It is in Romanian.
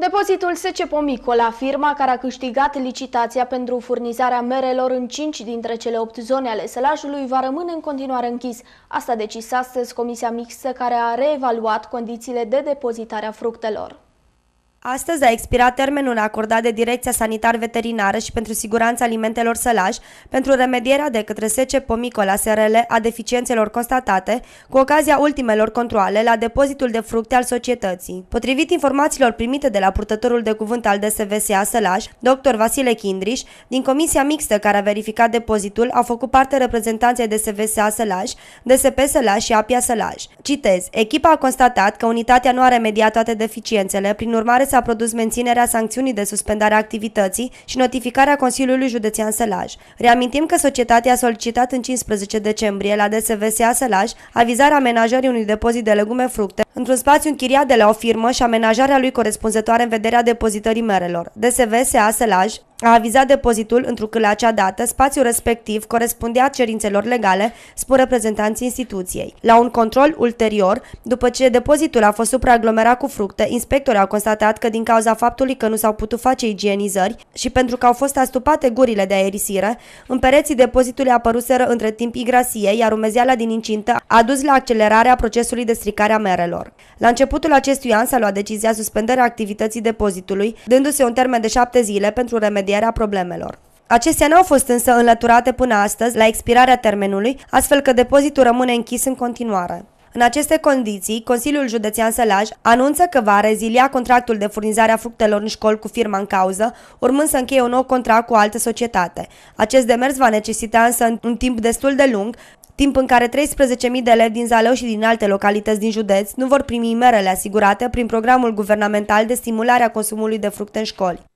Depozitul Sece Pomicola, firma care a câștigat licitația pentru furnizarea merelor în 5 dintre cele 8 zone ale sălașului, va rămâne în continuare închis. Asta a decis astăzi Comisia Mixtă care a reevaluat condițiile de depozitare a fructelor. Astăzi a expirat termenul acordat de Direcția Sanitar Veterinară și pentru Siguranța Alimentelor Sălași pentru remedierea de către SC Pomicola la SRL a deficiențelor constatate cu ocazia ultimelor controle la depozitul de fructe al societății. Potrivit informațiilor primite de la purtătorul de cuvânt al DSVSA Sălași, dr. Vasile Chindriș, din comisia mixtă care a verificat depozitul au făcut parte reprezentanței DSVSA Sălași, DSP Sălași și APIA Sălași. Citez, echipa a constatat că unitatea nu a remediat toate deficiențele, prin urmare s-a produs menținerea sancțiunii de suspendare a activității și notificarea Consiliului Județean Sălaj. Reamintim că societatea a solicitat în 15 decembrie la DSVSA Sălaj avizarea amenajării unui depozit de legume fructe într-un spațiu închiriat de la o firmă și amenajarea lui corespunzătoare în vederea depozitării merelor. DSVSA Sălaj a avizat depozitul întrucât la acea dată spațiul respectiv corespundea cerințelor legale, spun reprezentanții instituției. La un control ulterior, după ce depozitul a fost supraaglomerat cu fructe, inspectorii au constatat că din cauza faptului că nu s-au putut face igienizări și pentru că au fost astupate gurile de aerisire, în pereții depozitului apăruseră între timp igrasie, iar umezeala din incintă a dus la accelerarea procesului de stricare a merelor. La începutul acestui an s-a luat decizia suspendării activității depozitului, dându-se un termen de șapte zile pentru remediere remedierea problemelor. Acestea nu au fost însă înlăturate până astăzi, la expirarea termenului, astfel că depozitul rămâne închis în continuare. În aceste condiții, Consiliul Județean Sălaj anunță că va rezilia contractul de furnizare a fructelor în școli cu firma în cauză, urmând să încheie un nou contract cu o altă societate. Acest demers va necesita însă un timp destul de lung, timp în care 13.000 de elevi din Zalău și din alte localități din județ nu vor primi merele asigurate prin programul guvernamental de stimulare a consumului de fructe în școli.